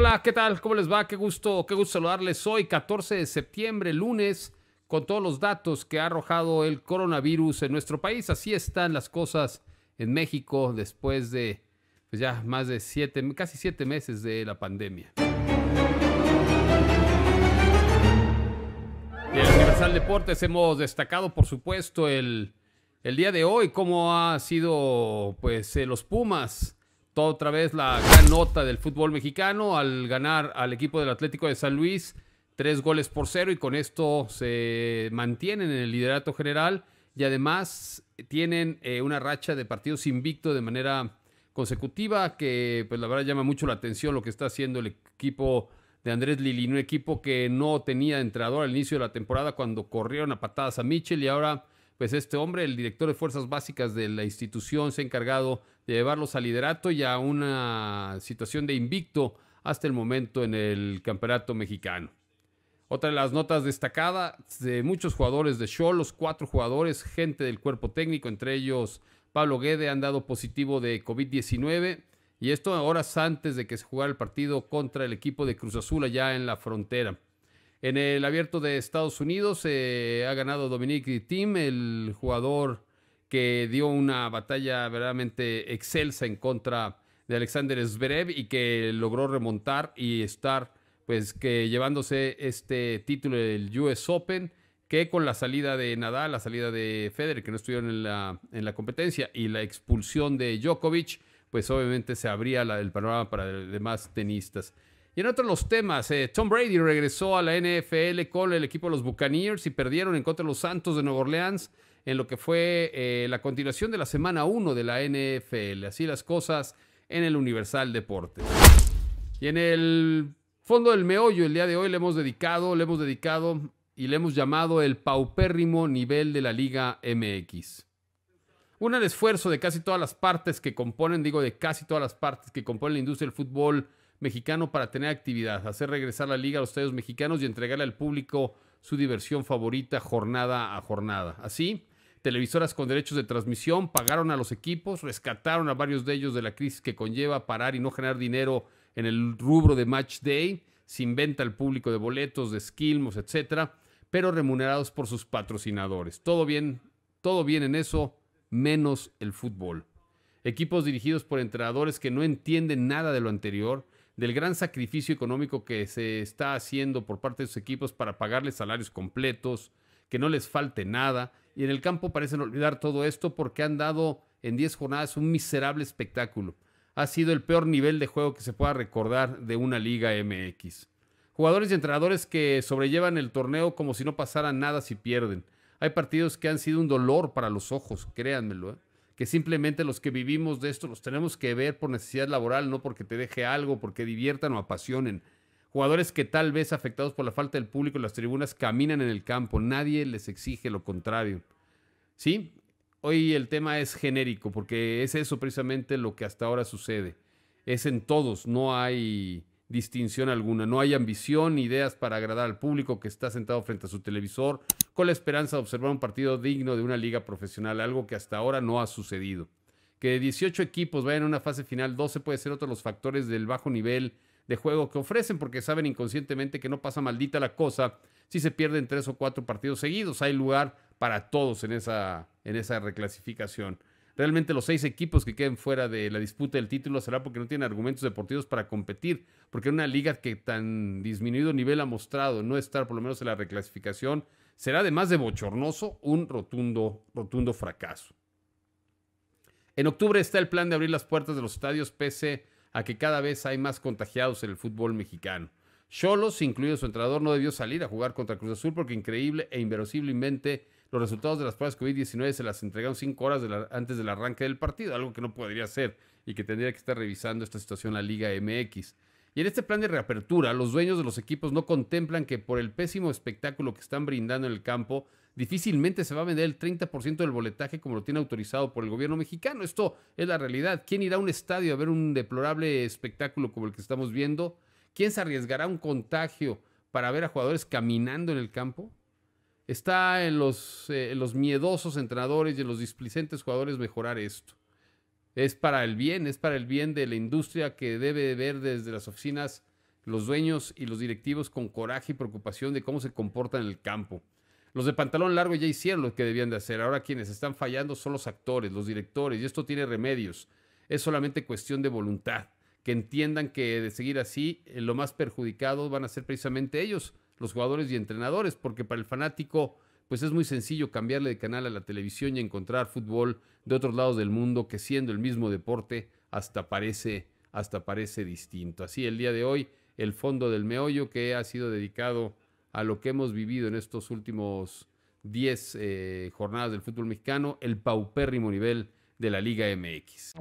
Hola, ¿qué tal? ¿Cómo les va? Qué gusto, qué gusto saludarles hoy, 14 de septiembre, lunes, con todos los datos que ha arrojado el coronavirus en nuestro país. Así están las cosas en México después de pues ya más de siete, casi siete meses de la pandemia. en Universal Deportes hemos destacado, por supuesto, el, día de hoy, cómo ha sido pues eh, los Pumas otra vez la gran nota del fútbol mexicano al ganar al equipo del Atlético de San Luis tres goles por cero y con esto se mantienen en el liderato general y además tienen eh, una racha de partidos invicto de manera consecutiva que pues la verdad llama mucho la atención lo que está haciendo el equipo de Andrés Lili, un equipo que no tenía entrenador al inicio de la temporada cuando corrieron a patadas a Mitchell y ahora pues este hombre, el director de fuerzas básicas de la institución, se ha encargado llevarlos al liderato y a una situación de invicto hasta el momento en el campeonato mexicano. Otra de las notas destacadas de muchos jugadores de show, los cuatro jugadores, gente del cuerpo técnico, entre ellos Pablo Guede, han dado positivo de COVID-19. Y esto horas antes de que se jugara el partido contra el equipo de Cruz Azul allá en la frontera. En el abierto de Estados Unidos eh, ha ganado Dominique Tim el jugador que dio una batalla verdaderamente excelsa en contra de Alexander Zverev y que logró remontar y estar pues que llevándose este título del US Open que con la salida de Nadal, la salida de Federer que no estuvieron en la, competencia y la expulsión de Djokovic, pues obviamente se abría el panorama para demás tenistas. Y en otros los temas, eh, Tom Brady regresó a la NFL con el equipo de los Buccaneers y perdieron en contra de los Santos de Nueva Orleans en lo que fue eh, la continuación de la semana 1 de la NFL. Así las cosas en el Universal Deportes. Y en el fondo del meollo, el día de hoy le hemos dedicado, le hemos dedicado y le hemos llamado el paupérrimo nivel de la Liga MX. Un esfuerzo de casi todas las partes que componen, digo de casi todas las partes que componen la industria del fútbol mexicano para tener actividad, hacer regresar la liga a los estadios mexicanos y entregarle al público su diversión favorita jornada a jornada. Así, televisoras con derechos de transmisión pagaron a los equipos, rescataron a varios de ellos de la crisis que conlleva parar y no generar dinero en el rubro de Match Day, sin venta al público de boletos, de esquilmos, etcétera, pero remunerados por sus patrocinadores. Todo bien, todo bien en eso, menos el fútbol. Equipos dirigidos por entrenadores que no entienden nada de lo anterior, del gran sacrificio económico que se está haciendo por parte de sus equipos para pagarles salarios completos, que no les falte nada. Y en el campo parecen olvidar todo esto porque han dado en 10 jornadas un miserable espectáculo. Ha sido el peor nivel de juego que se pueda recordar de una liga MX. Jugadores y entrenadores que sobrellevan el torneo como si no pasara nada si pierden. Hay partidos que han sido un dolor para los ojos, créanmelo. ¿eh? que simplemente los que vivimos de esto los tenemos que ver por necesidad laboral, no porque te deje algo, porque diviertan o apasionen. Jugadores que tal vez afectados por la falta del público en las tribunas caminan en el campo, nadie les exige lo contrario. ¿Sí? Hoy el tema es genérico, porque es eso precisamente lo que hasta ahora sucede. Es en todos, no hay distinción alguna, no hay ambición, ideas para agradar al público que está sentado frente a su televisor con la esperanza de observar un partido digno de una liga profesional, algo que hasta ahora no ha sucedido. Que de 18 equipos vayan a una fase final, 12 puede ser otro de los factores del bajo nivel de juego que ofrecen, porque saben inconscientemente que no pasa maldita la cosa si se pierden tres o cuatro partidos seguidos. Hay lugar para todos en esa, en esa reclasificación. Realmente los seis equipos que queden fuera de la disputa del título será porque no tienen argumentos deportivos para competir, porque en una liga que tan disminuido nivel ha mostrado no estar por lo menos en la reclasificación será además de bochornoso un rotundo, rotundo fracaso. En octubre está el plan de abrir las puertas de los estadios pese a que cada vez hay más contagiados en el fútbol mexicano. Cholos, incluido su entrenador, no debió salir a jugar contra Cruz Azul porque increíble e inverosímilmente los resultados de las pruebas COVID-19 se las entregaron cinco horas antes del arranque del partido, algo que no podría ser y que tendría que estar revisando esta situación la Liga MX. Y en este plan de reapertura, los dueños de los equipos no contemplan que por el pésimo espectáculo que están brindando en el campo, difícilmente se va a vender el 30% del boletaje como lo tiene autorizado por el gobierno mexicano. Esto es la realidad. ¿Quién irá a un estadio a ver un deplorable espectáculo como el que estamos viendo? ¿Quién se arriesgará a un contagio para ver a jugadores caminando en el campo? Está en los, eh, en los miedosos entrenadores y en los displicentes jugadores mejorar esto es para el bien, es para el bien de la industria que debe ver desde las oficinas los dueños y los directivos con coraje y preocupación de cómo se comportan en el campo. Los de pantalón largo ya hicieron lo que debían de hacer. Ahora quienes están fallando son los actores, los directores, y esto tiene remedios. Es solamente cuestión de voluntad. Que entiendan que de seguir así, eh, lo más perjudicados van a ser precisamente ellos, los jugadores y entrenadores, porque para el fanático pues es muy sencillo cambiarle de canal a la televisión y encontrar fútbol de otros lados del mundo que siendo el mismo deporte hasta parece, hasta parece distinto. Así el día de hoy, el fondo del meollo que ha sido dedicado a lo que hemos vivido en estos últimos 10 eh, jornadas del fútbol mexicano, el paupérrimo nivel de la Liga MX.